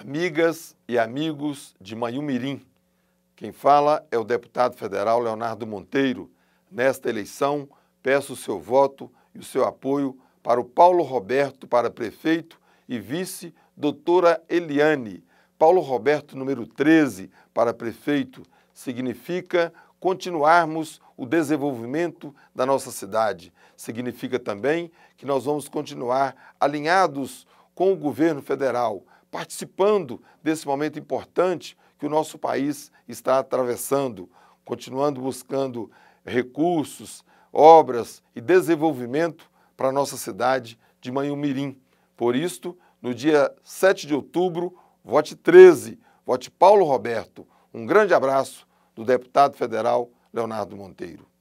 Amigas e amigos de Manhumirim, quem fala é o deputado federal Leonardo Monteiro. Nesta eleição, peço o seu voto e o seu apoio para o Paulo Roberto para prefeito e vice doutora Eliane. Paulo Roberto número 13 para prefeito significa continuarmos o desenvolvimento da nossa cidade. Significa também que nós vamos continuar alinhados com o governo federal, participando desse momento importante que o nosso país está atravessando, continuando buscando recursos, obras e desenvolvimento para a nossa cidade de Manhumirim. Por isto, no dia 7 de outubro, vote 13, vote Paulo Roberto. Um grande abraço do deputado federal Leonardo Monteiro.